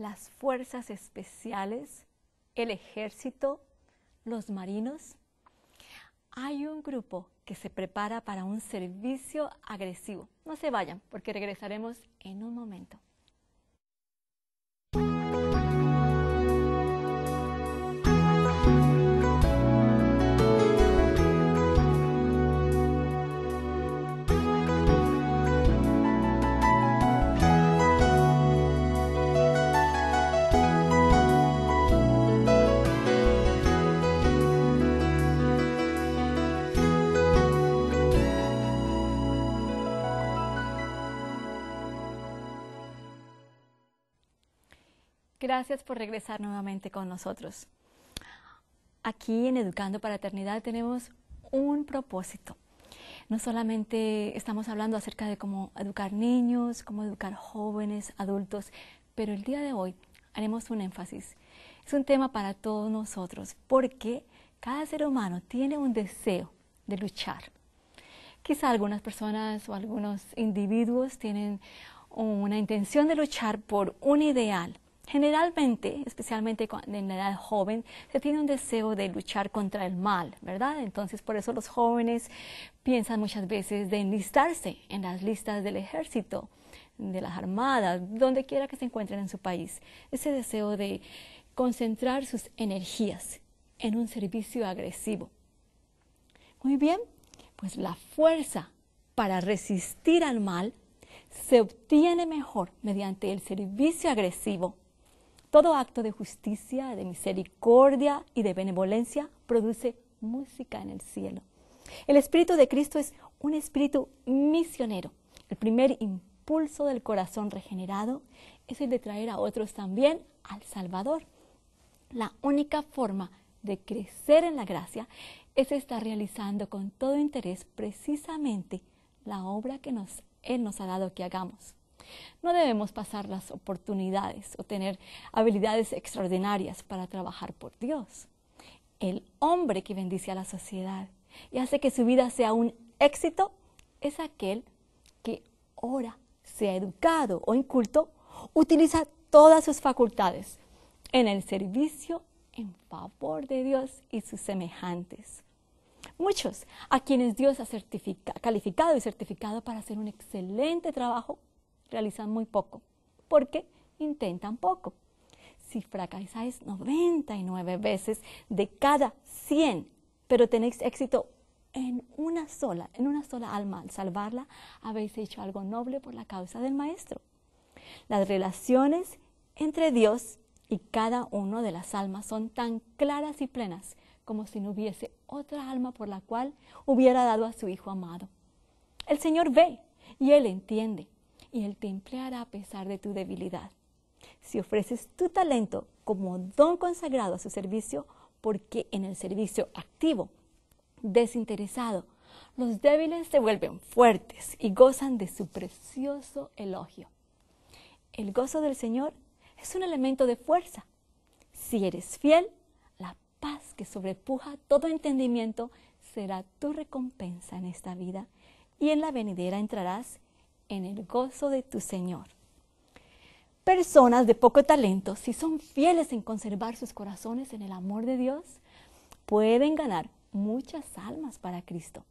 las fuerzas especiales, el ejército, los marinos. Hay un grupo que se prepara para un servicio agresivo. No se vayan porque regresaremos en un momento. gracias por regresar nuevamente con nosotros. Aquí en Educando para Eternidad tenemos un propósito. No solamente estamos hablando acerca de cómo educar niños, cómo educar jóvenes, adultos, pero el día de hoy haremos un énfasis. Es un tema para todos nosotros porque cada ser humano tiene un deseo de luchar. Quizá algunas personas o algunos individuos tienen una intención de luchar por un ideal, Generalmente, especialmente en la edad joven, se tiene un deseo de luchar contra el mal, ¿verdad? Entonces, por eso los jóvenes piensan muchas veces de enlistarse en las listas del ejército, de las armadas, donde quiera que se encuentren en su país. Ese deseo de concentrar sus energías en un servicio agresivo. Muy bien, pues la fuerza para resistir al mal se obtiene mejor mediante el servicio agresivo todo acto de justicia, de misericordia y de benevolencia produce música en el cielo. El Espíritu de Cristo es un espíritu misionero. El primer impulso del corazón regenerado es el de traer a otros también al Salvador. La única forma de crecer en la gracia es estar realizando con todo interés precisamente la obra que Él nos ha dado que hagamos. No debemos pasar las oportunidades o tener habilidades extraordinarias para trabajar por Dios. El hombre que bendice a la sociedad y hace que su vida sea un éxito es aquel que ora, sea educado o inculto, utiliza todas sus facultades en el servicio en favor de Dios y sus semejantes. Muchos a quienes Dios ha calificado y certificado para hacer un excelente trabajo realizan muy poco, porque intentan poco. Si fracasáis 99 veces de cada 100, pero tenéis éxito en una sola, en una sola alma, al salvarla, habéis hecho algo noble por la causa del Maestro. Las relaciones entre Dios y cada una de las almas son tan claras y plenas como si no hubiese otra alma por la cual hubiera dado a su Hijo amado. El Señor ve y Él entiende y Él te empleará a pesar de tu debilidad. Si ofreces tu talento como don consagrado a su servicio, porque en el servicio activo, desinteresado, los débiles se vuelven fuertes y gozan de su precioso elogio. El gozo del Señor es un elemento de fuerza. Si eres fiel, la paz que sobrepuja todo entendimiento será tu recompensa en esta vida y en la venidera entrarás en el gozo de tu Señor. Personas de poco talento, si son fieles en conservar sus corazones en el amor de Dios, pueden ganar muchas almas para Cristo.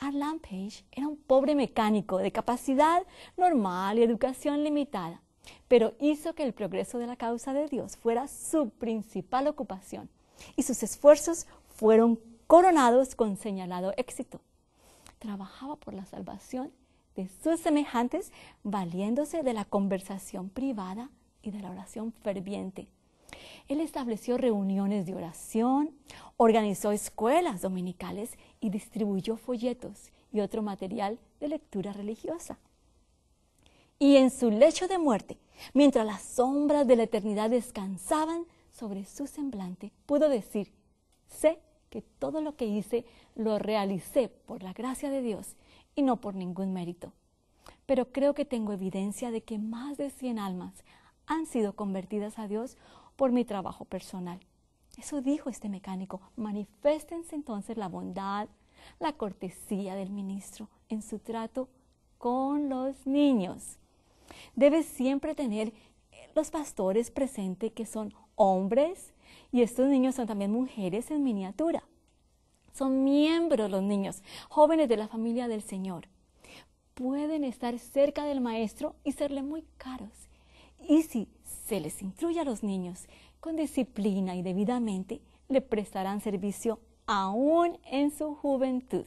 Arlan Page era un pobre mecánico de capacidad normal y educación limitada, pero hizo que el progreso de la causa de Dios fuera su principal ocupación y sus esfuerzos fueron coronados con señalado éxito. Trabajaba por la salvación de sus semejantes, valiéndose de la conversación privada y de la oración ferviente. Él estableció reuniones de oración, organizó escuelas dominicales y distribuyó folletos y otro material de lectura religiosa. Y en su lecho de muerte, mientras las sombras de la eternidad descansaban sobre su semblante, pudo decir, sé que todo lo que hice lo realicé por la gracia de Dios y no por ningún mérito. Pero creo que tengo evidencia de que más de 100 almas han sido convertidas a Dios por mi trabajo personal. Eso dijo este mecánico. Manifiéstense entonces la bondad, la cortesía del ministro en su trato con los niños. Debes siempre tener eh, los pastores presentes que son hombres y estos niños son también mujeres en miniatura son miembros los niños, jóvenes de la familia del Señor. Pueden estar cerca del maestro y serle muy caros. Y si se les instruye a los niños con disciplina y debidamente, le prestarán servicio aún en su juventud.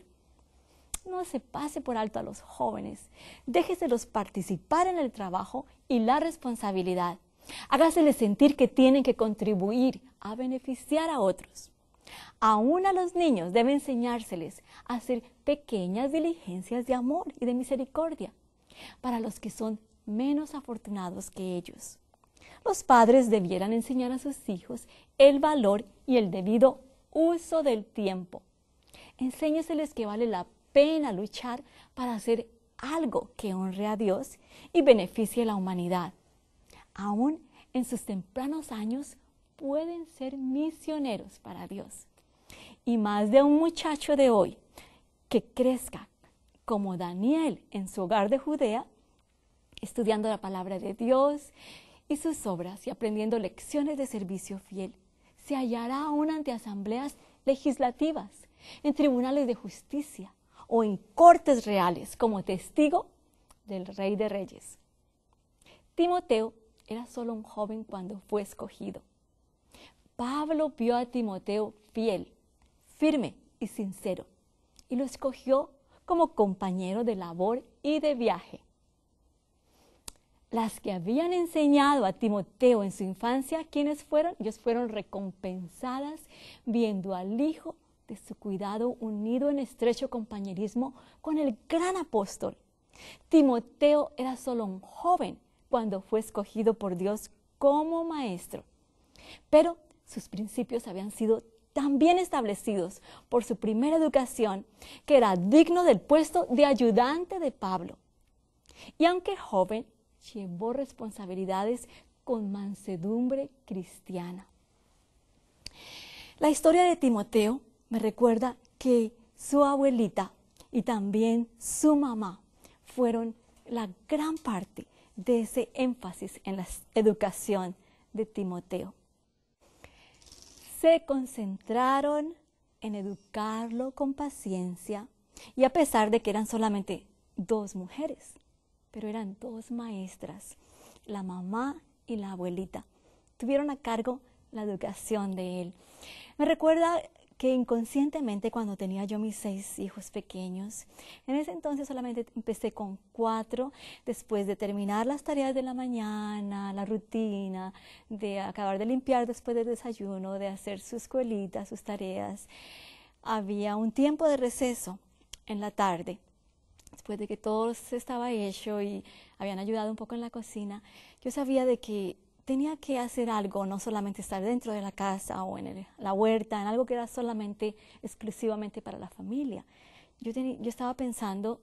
No se pase por alto a los jóvenes. Déjeselos participar en el trabajo y la responsabilidad. Hágaseles sentir que tienen que contribuir a beneficiar a otros. Aún a los niños debe enseñárseles a hacer pequeñas diligencias de amor y de misericordia para los que son menos afortunados que ellos. Los padres debieran enseñar a sus hijos el valor y el debido uso del tiempo. Enséñeseles que vale la pena luchar para hacer algo que honre a Dios y beneficie a la humanidad. Aún en sus tempranos años, pueden ser misioneros para Dios. Y más de un muchacho de hoy que crezca como Daniel en su hogar de Judea, estudiando la palabra de Dios y sus obras y aprendiendo lecciones de servicio fiel, se hallará aún ante asambleas legislativas, en tribunales de justicia o en cortes reales como testigo del Rey de Reyes. Timoteo era solo un joven cuando fue escogido. Pablo vio a Timoteo fiel, firme y sincero, y lo escogió como compañero de labor y de viaje. Las que habían enseñado a Timoteo en su infancia, ¿quiénes fueron? Ellos fueron recompensadas viendo al Hijo de su cuidado unido en estrecho compañerismo con el gran apóstol. Timoteo era solo un joven cuando fue escogido por Dios como maestro, pero sus principios habían sido tan bien establecidos por su primera educación que era digno del puesto de ayudante de Pablo. Y aunque joven, llevó responsabilidades con mansedumbre cristiana. La historia de Timoteo me recuerda que su abuelita y también su mamá fueron la gran parte de ese énfasis en la educación de Timoteo se concentraron en educarlo con paciencia y a pesar de que eran solamente dos mujeres, pero eran dos maestras, la mamá y la abuelita, tuvieron a cargo la educación de él. Me recuerda que inconscientemente cuando tenía yo mis seis hijos pequeños, en ese entonces solamente empecé con cuatro, después de terminar las tareas de la mañana, la rutina, de acabar de limpiar después del desayuno, de hacer sus colitas, sus tareas, había un tiempo de receso en la tarde después de que todo estaba hecho y habían ayudado un poco en la cocina, yo sabía de que tenía que hacer algo, no solamente estar dentro de la casa o en la huerta, en algo que era solamente, exclusivamente para la familia. Yo, yo estaba pensando,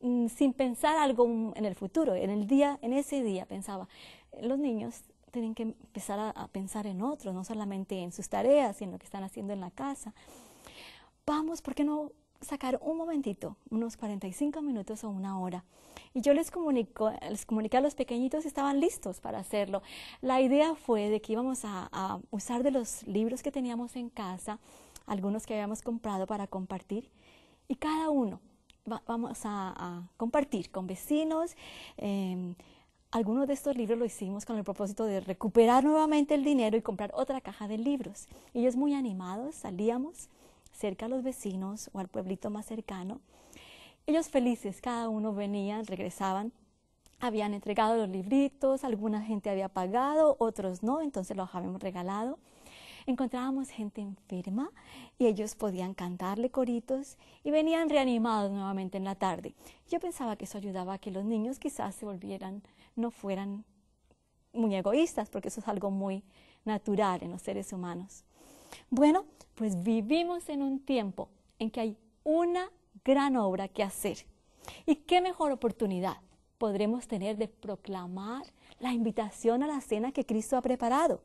mm, sin pensar algo en el futuro, en el día, en ese día pensaba, los niños tienen que empezar a, pensar en otros, no solamente en sus tareas, sino en lo que están haciendo en la casa. Vamos, ¿por qué no sacar un momentito, unos 45 minutos o una hora. Y yo les, comunico, les comuniqué a los pequeñitos que estaban listos para hacerlo. La idea fue de que íbamos a, usar de los libros que teníamos en casa, algunos que habíamos comprado para compartir, y cada uno vamos a, compartir con vecinos. Em, algunos de estos libros lo hicimos con el propósito de recuperar nuevamente el dinero y comprar otra caja de libros. Ellos muy animados, salíamos cerca a los vecinos o al pueblito más cercano. Ellos felices, cada uno venían, regresaban, habían entregado los libritos, alguna gente había pagado, otros no, entonces los habíamos regalado. Encontrábamos gente enferma y ellos podían cantarle coritos y venían reanimados nuevamente en la tarde. Yo pensaba que eso ayudaba a que los niños quizás se volvieran, no fueran muy egoístas, porque eso es algo muy natural en los seres humanos. Bueno, pues vivimos en un tiempo en que hay una gran obra que hacer. ¿Y qué mejor oportunidad podremos tener de proclamar la invitación a la cena que Cristo ha preparado?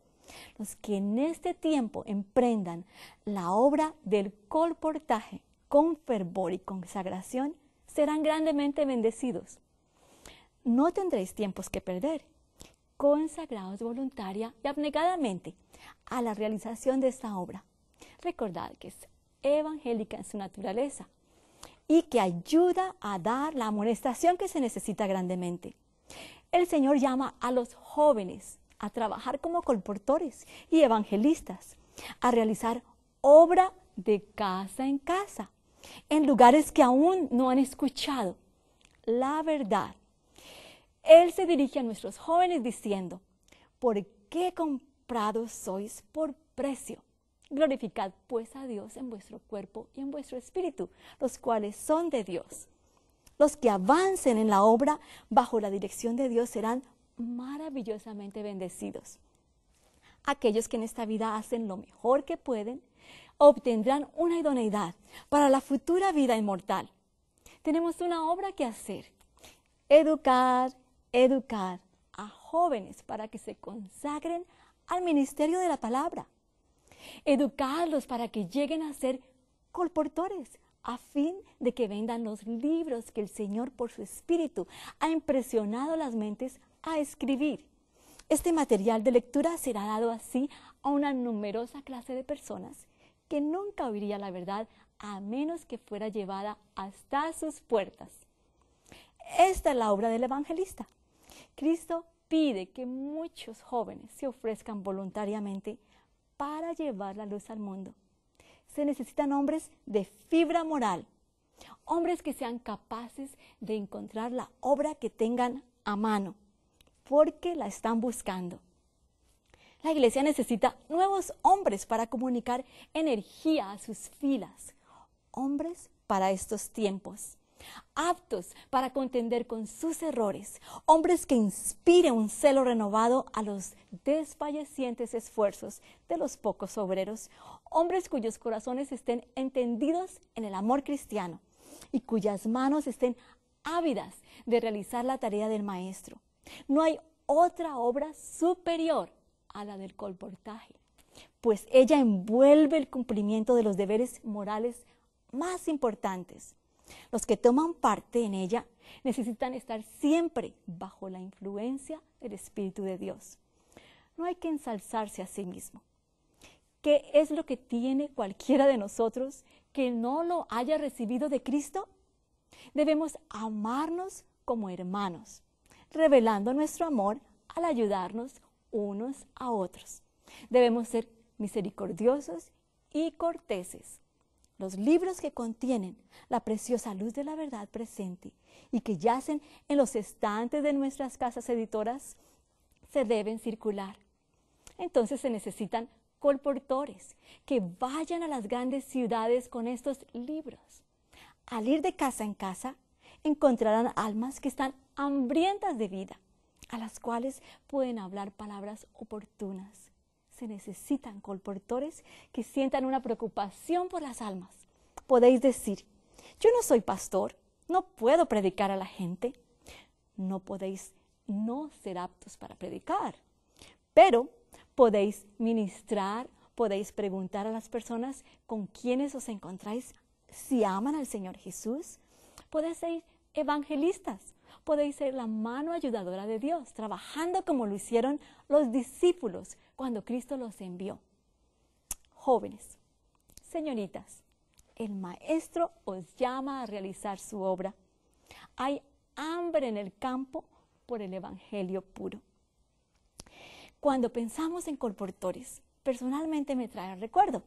Los que en este tiempo emprendan la obra del colportaje con fervor y consagración serán grandemente bendecidos. No tendréis tiempos que perder consagrados voluntaria y abnegadamente a la realización de esta obra. Recordad que es evangélica en su naturaleza y que ayuda a dar la amonestación que se necesita grandemente. El Señor llama a los jóvenes a trabajar como colportores y evangelistas, a realizar obra de casa en casa, en lugares que aún no han escuchado la verdad él se dirige a nuestros jóvenes diciendo, ¿por qué comprados sois por precio? Glorificad pues a Dios en vuestro cuerpo y en vuestro espíritu, los cuales son de Dios. Los que avancen en la obra bajo la dirección de Dios serán maravillosamente bendecidos. Aquellos que en esta vida hacen lo mejor que pueden, obtendrán una idoneidad para la futura vida inmortal. Tenemos una obra que hacer, educar, educar a jóvenes para que se consagren al ministerio de la palabra, educarlos para que lleguen a ser colportores a fin de que vendan los libros que el Señor por su espíritu ha impresionado las mentes a escribir. Este material de lectura será dado así a una numerosa clase de personas que nunca oiría la verdad a menos que fuera llevada hasta sus puertas. Esta es la obra del evangelista. Cristo pide que muchos jóvenes se ofrezcan voluntariamente para llevar la luz al mundo. Se necesitan hombres de fibra moral, hombres que sean capaces de encontrar la obra que tengan a mano, porque la están buscando. La iglesia necesita nuevos hombres para comunicar energía a sus filas, hombres para estos tiempos aptos para contender con sus errores, hombres que inspiren un celo renovado a los desfallecientes esfuerzos de los pocos obreros, hombres cuyos corazones estén entendidos en el amor cristiano y cuyas manos estén ávidas de realizar la tarea del maestro. No hay otra obra superior a la del colportaje, pues ella envuelve el cumplimiento de los deberes morales más importantes los que toman parte en ella necesitan estar siempre bajo la influencia del Espíritu de Dios. No hay que ensalzarse a sí mismo. ¿Qué es lo que tiene cualquiera de nosotros que no lo haya recibido de Cristo? Debemos amarnos como hermanos, revelando nuestro amor al ayudarnos unos a otros. Debemos ser misericordiosos y corteses los libros que contienen la preciosa luz de la verdad presente y que yacen en los estantes de nuestras casas editoras, se deben circular. Entonces se necesitan colportores que vayan a las grandes ciudades con estos libros. Al ir de casa en casa, encontrarán almas que están hambrientas de vida, a las cuales pueden hablar palabras oportunas se necesitan colportores que sientan una preocupación por las almas. Podéis decir, yo no soy pastor, no puedo predicar a la gente. No podéis no ser aptos para predicar, pero podéis ministrar, podéis preguntar a las personas con quienes os encontráis si aman al Señor Jesús. Podéis ser evangelistas, podéis ser la mano ayudadora de Dios, trabajando como lo hicieron los discípulos cuando Cristo los envió. Jóvenes, señoritas, el Maestro os llama a realizar su obra. Hay hambre en el campo por el Evangelio puro. Cuando pensamos en corportores personalmente me trae recuerdo,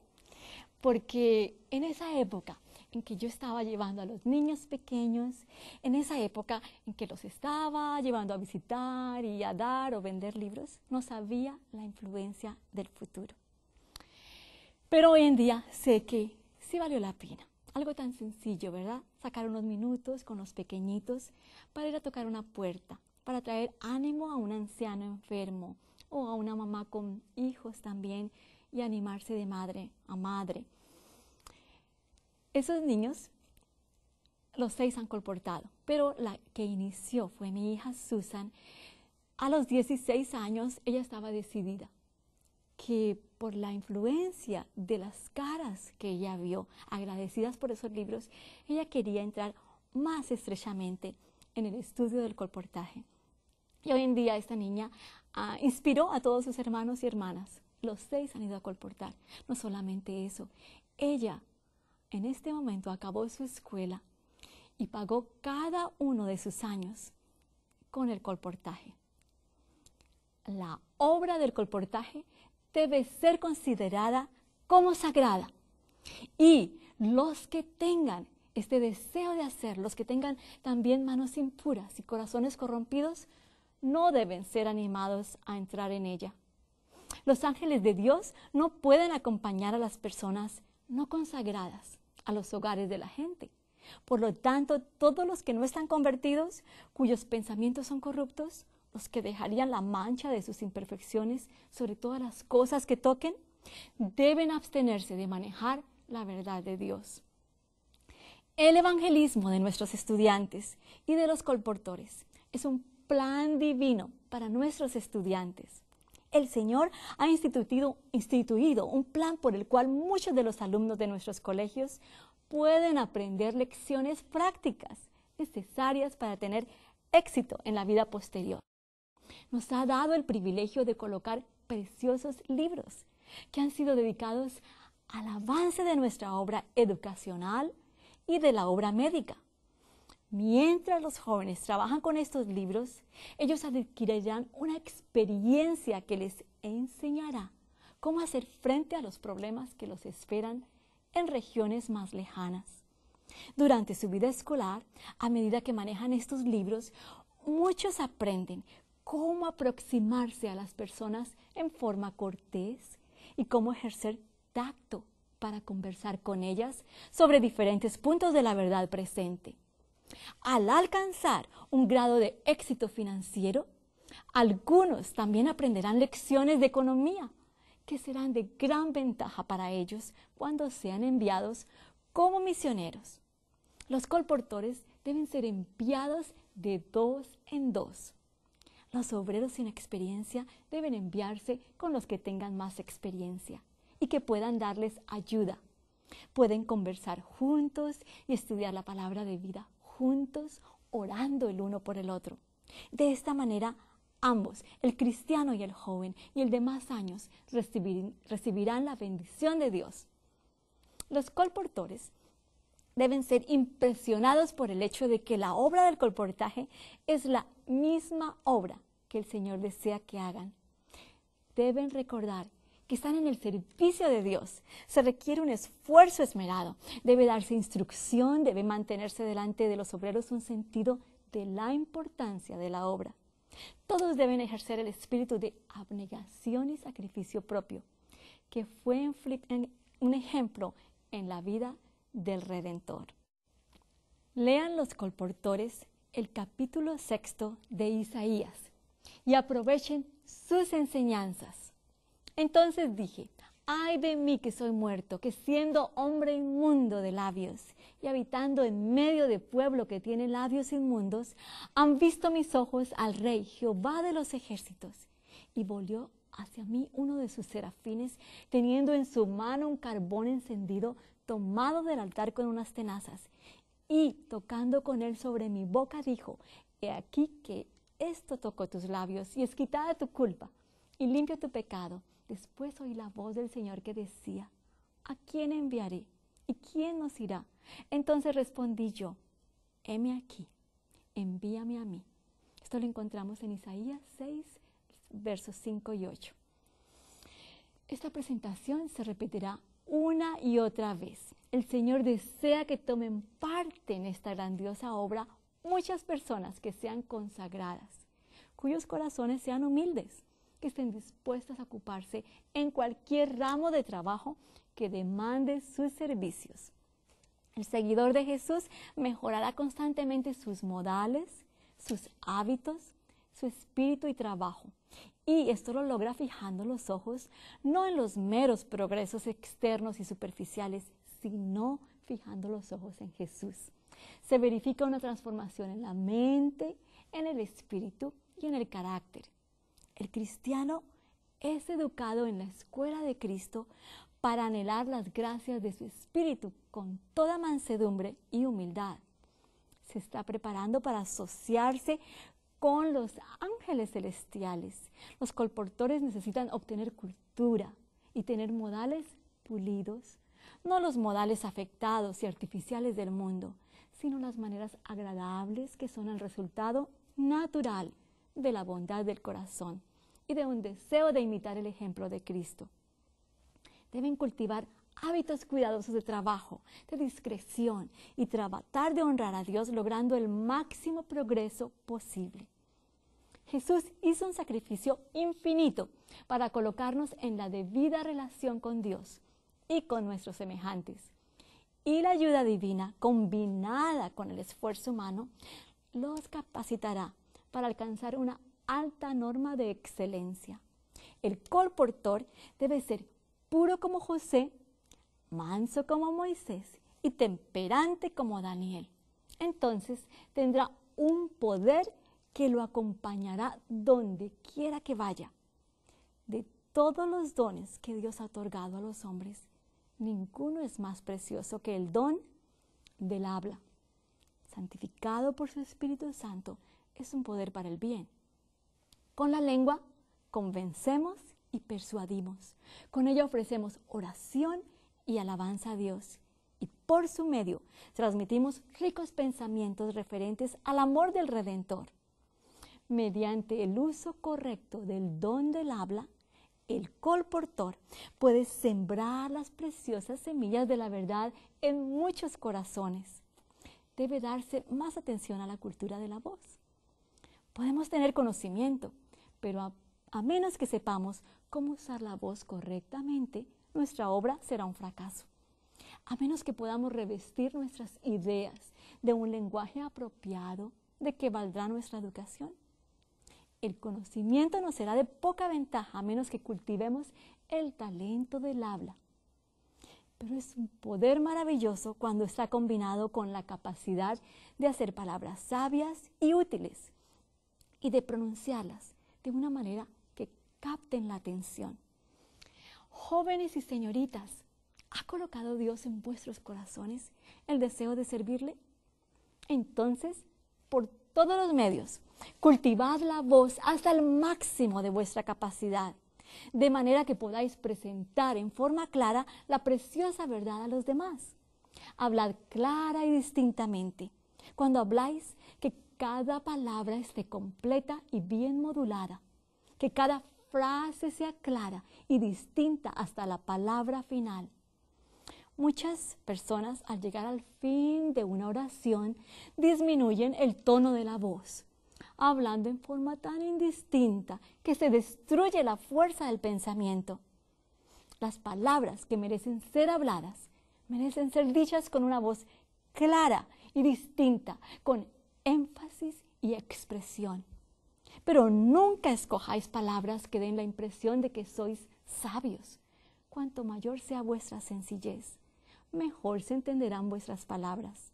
porque en esa época en que yo estaba llevando a los niños pequeños, en esa época en que los estaba llevando a visitar y a dar o vender libros, no sabía la influencia del futuro. Pero hoy en día sé que sí valió la pena. Algo tan sencillo, ¿verdad? Sacar unos minutos con los pequeñitos para ir a tocar una puerta, para traer ánimo a un anciano enfermo o a una mamá con hijos también y animarse de madre a madre esos niños, los seis han colportado, pero la que inició fue mi hija Susan. A los 16 años ella estaba decidida que por la influencia de las caras que ella vio, agradecidas por esos libros, ella quería entrar más estrechamente en el estudio del colportaje. Y hoy en día esta niña ah, inspiró a todos sus hermanos y hermanas. Los seis han ido a colportar. No solamente eso, ella en este momento acabó su escuela y pagó cada uno de sus años con el colportaje. La obra del colportaje debe ser considerada como sagrada y los que tengan este deseo de hacer, los que tengan también manos impuras y corazones corrompidos, no deben ser animados a entrar en ella. Los ángeles de Dios no pueden acompañar a las personas no consagradas a los hogares de la gente. Por lo tanto, todos los que no están convertidos, cuyos pensamientos son corruptos, los que dejarían la mancha de sus imperfecciones sobre todas las cosas que toquen, deben abstenerse de manejar la verdad de Dios. El evangelismo de nuestros estudiantes y de los colportores es un plan divino para nuestros estudiantes el Señor ha instituido, instituido un plan por el cual muchos de los alumnos de nuestros colegios pueden aprender lecciones prácticas necesarias para tener éxito en la vida posterior. Nos ha dado el privilegio de colocar preciosos libros que han sido dedicados al avance de nuestra obra educacional y de la obra médica. Mientras los jóvenes trabajan con estos libros, ellos adquirirán una experiencia que les enseñará cómo hacer frente a los problemas que los esperan en regiones más lejanas. Durante su vida escolar, a medida que manejan estos libros, muchos aprenden cómo aproximarse a las personas en forma cortés y cómo ejercer tacto para conversar con ellas sobre diferentes puntos de la verdad presente. Al alcanzar un grado de éxito financiero, algunos también aprenderán lecciones de economía que serán de gran ventaja para ellos cuando sean enviados como misioneros. Los colportores deben ser enviados de dos en dos. Los obreros sin experiencia deben enviarse con los que tengan más experiencia y que puedan darles ayuda. Pueden conversar juntos y estudiar la palabra de vida juntos orando el uno por el otro. De esta manera, ambos, el cristiano y el joven y el de más años, recibirán la bendición de Dios. Los colportores deben ser impresionados por el hecho de que la obra del colportaje es la misma obra que el Señor desea que hagan. Deben recordar que están en el servicio de Dios. Se requiere un esfuerzo esmerado. Debe darse instrucción, debe mantenerse delante de los obreros un sentido de la importancia de la obra. Todos deben ejercer el espíritu de abnegación y sacrificio propio, que fue un ejemplo en la vida del Redentor. Lean los colportores el capítulo sexto de Isaías y aprovechen sus enseñanzas. Entonces dije, ay de mí que soy muerto, que siendo hombre inmundo de labios y habitando en medio de pueblo que tiene labios inmundos, han visto mis ojos al rey Jehová de los ejércitos. Y volvió hacia mí uno de sus serafines, teniendo en su mano un carbón encendido, tomado del altar con unas tenazas. Y tocando con él sobre mi boca, dijo, He aquí que esto tocó tus labios y es quitada tu culpa y limpio tu pecado. Después oí la voz del Señor que decía, ¿a quién enviaré? ¿Y quién nos irá? Entonces respondí yo, heme aquí, envíame a mí. Esto lo encontramos en Isaías 6, versos 5 y 8. Esta presentación se repetirá una y otra vez. El Señor desea que tomen parte en esta grandiosa obra muchas personas que sean consagradas, cuyos corazones sean humildes que estén dispuestas a ocuparse en cualquier ramo de trabajo que demande sus servicios. El seguidor de Jesús mejorará constantemente sus modales, sus hábitos, su espíritu y trabajo. Y esto lo logra fijando los ojos no en los meros progresos externos y superficiales, sino fijando los ojos en Jesús. Se verifica una transformación en la mente, en el espíritu y en el carácter. El cristiano es educado en la escuela de Cristo para anhelar las gracias de su Espíritu con toda mansedumbre y humildad. Se está preparando para asociarse con los ángeles celestiales. Los colportores necesitan obtener cultura y tener modales pulidos, no los modales afectados y artificiales del mundo, sino las maneras agradables que son el resultado natural de la bondad del corazón y de un deseo de imitar el ejemplo de Cristo. Deben cultivar hábitos cuidadosos de trabajo, de discreción y tratar de honrar a Dios logrando el máximo progreso posible. Jesús hizo un sacrificio infinito para colocarnos en la debida relación con Dios y con nuestros semejantes. Y la ayuda divina, combinada con el esfuerzo humano, los capacitará para alcanzar una alta norma de excelencia. El colportor debe ser puro como José, manso como Moisés y temperante como Daniel. Entonces tendrá un poder que lo acompañará donde quiera que vaya. De todos los dones que Dios ha otorgado a los hombres, ninguno es más precioso que el don del habla. Santificado por su Espíritu Santo, es un poder para el bien. Con la lengua convencemos y persuadimos. Con ella ofrecemos oración y alabanza a Dios. Y por su medio transmitimos ricos pensamientos referentes al amor del Redentor. Mediante el uso correcto del don del habla, el colportor puede sembrar las preciosas semillas de la verdad en muchos corazones. Debe darse más atención a la cultura de la voz Podemos tener conocimiento, pero a, menos que sepamos cómo usar la voz correctamente, nuestra obra será un fracaso. A menos que podamos revestir nuestras ideas de un lenguaje apropiado, de que valdrá nuestra educación. El conocimiento nos será de poca ventaja a menos que cultivemos el talento del habla. Pero es un poder maravilloso cuando está combinado con la capacidad de hacer palabras sabias y útiles y de pronunciarlas de una manera que capten la atención. Jóvenes y señoritas, ¿ha colocado Dios en vuestros corazones el deseo de servirle? Entonces, por todos los medios, cultivad la voz hasta el máximo de vuestra capacidad, de manera que podáis presentar en forma clara la preciosa verdad a los demás. Hablad clara y distintamente. Cuando habláis, cada palabra esté completa y bien modulada, que cada frase sea clara y distinta hasta la palabra final. Muchas personas al llegar al fin de una oración disminuyen el tono de la voz, hablando en forma tan indistinta que se destruye la fuerza del pensamiento. Las palabras que merecen ser habladas merecen ser dichas con una voz clara y distinta, con énfasis y expresión. Pero nunca escojáis palabras que den la impresión de que sois sabios. Cuanto mayor sea vuestra sencillez, mejor se entenderán vuestras palabras.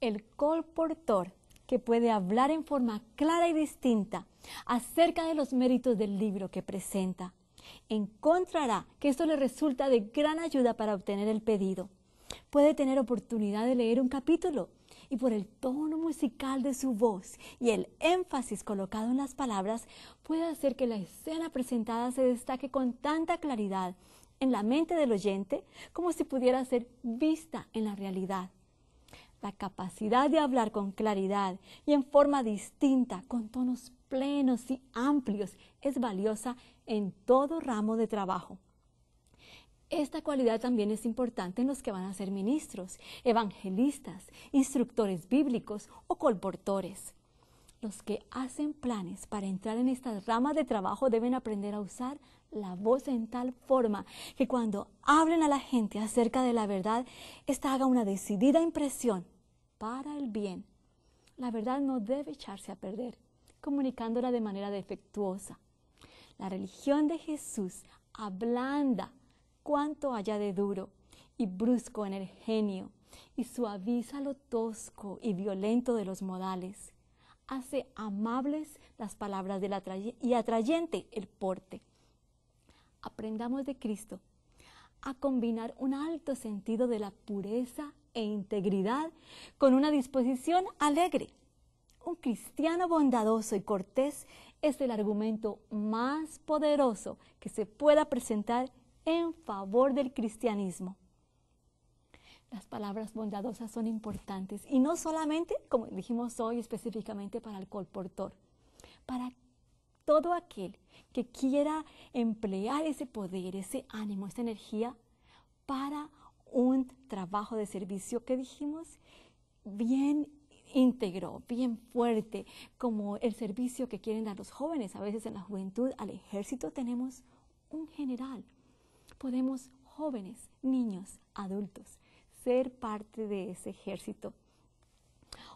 El colportor que puede hablar en forma clara y distinta acerca de los méritos del libro que presenta, encontrará que esto le resulta de gran ayuda para obtener el pedido. Puede tener oportunidad de leer un capítulo y por el tono musical de su voz y el énfasis colocado en las palabras puede hacer que la escena presentada se destaque con tanta claridad en la mente del oyente como si pudiera ser vista en la realidad. La capacidad de hablar con claridad y en forma distinta, con tonos plenos y amplios, es valiosa en todo ramo de trabajo. Esta cualidad también es importante en los que van a ser ministros, evangelistas, instructores bíblicos o colportores. Los que hacen planes para entrar en estas ramas de trabajo deben aprender a usar la voz en tal forma que cuando hablen a la gente acerca de la verdad, esta haga una decidida impresión para el bien. La verdad no debe echarse a perder, comunicándola de manera defectuosa. La religión de Jesús ablanda Cuanto haya de duro y brusco en el genio, y suaviza lo tosco y violento de los modales. Hace amables las palabras y atrayente el porte. Aprendamos de Cristo a combinar un alto sentido de la pureza e integridad con una disposición alegre. Un cristiano bondadoso y cortés es el argumento más poderoso que se pueda presentar en favor del cristianismo. Las palabras bondadosas son importantes y no solamente, como dijimos hoy, específicamente para el colportor, para todo aquel que quiera emplear ese poder, ese ánimo, esa energía para un trabajo de servicio que dijimos bien íntegro, bien fuerte, como el servicio que quieren dar los jóvenes. A veces en la juventud, al ejército tenemos un general, podemos jóvenes, niños, adultos, ser parte de ese ejército.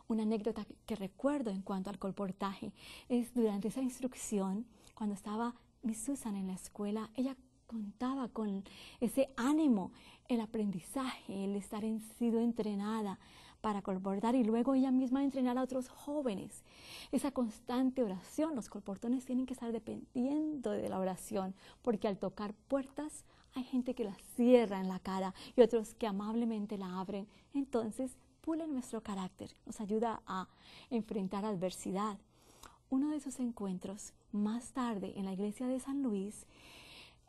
Una anécdota que recuerdo en cuanto al colportaje es durante esa instrucción, cuando estaba mi Susan en la escuela, ella contaba con ese ánimo, el aprendizaje, el estar en, sido entrenada para colportar y luego ella misma entrenar a otros jóvenes. Esa constante oración, los colportones tienen que estar dependiendo de la oración, porque al tocar puertas hay gente que la cierra en la cara y otros que amablemente la abren. Entonces, pule nuestro carácter, nos ayuda a enfrentar adversidad. Uno de esos encuentros, más tarde en la iglesia de San Luis,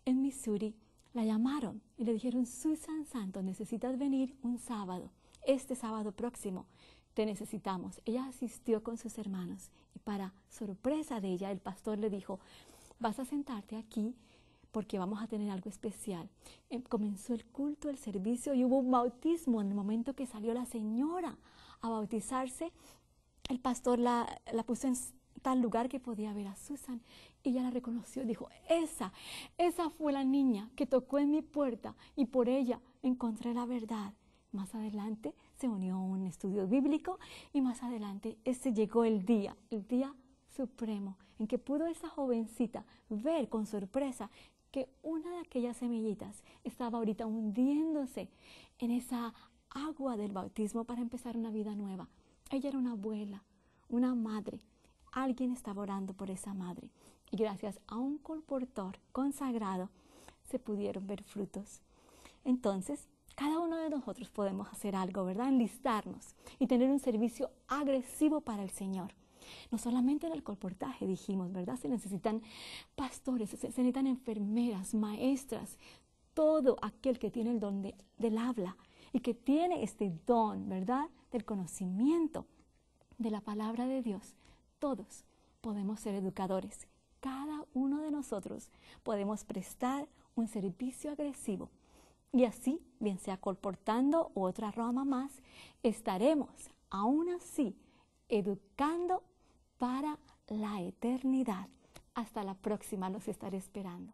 en Missouri, la llamaron y le dijeron, Susan Santo, necesitas venir un sábado, este sábado próximo, te necesitamos. Ella asistió con sus hermanos y para sorpresa de ella, el pastor le dijo, vas a sentarte aquí porque vamos a tener algo especial. Eh, comenzó el culto, el servicio y hubo un bautismo en el momento que salió la señora a bautizarse. El pastor la, la puso en tal lugar que podía ver a Susan y ella la reconoció. Dijo, esa, esa fue la niña que tocó en mi puerta y por ella encontré la verdad. Más adelante se unió a un estudio bíblico y más adelante ese llegó el día, el día supremo en que pudo esa jovencita ver con sorpresa que una de aquellas semillitas estaba ahorita hundiéndose en esa agua del bautismo para empezar una vida nueva. Ella era una abuela, una madre. Alguien estaba orando por esa madre. Y gracias a un colportor consagrado se pudieron ver frutos. Entonces, cada uno de nosotros podemos hacer algo, ¿verdad? Enlistarnos y tener un servicio agresivo para el Señor. No solamente en el colportaje dijimos, ¿verdad? Se necesitan pastores, se, necesitan enfermeras, maestras, todo aquel que tiene el don del habla y que tiene este don, ¿verdad? Del conocimiento de la palabra de Dios. Todos podemos ser educadores. Cada uno de nosotros podemos prestar un servicio agresivo y así, bien sea colportando u otra rama más, estaremos aún así educando para la eternidad. Hasta la próxima, Nos estaré esperando.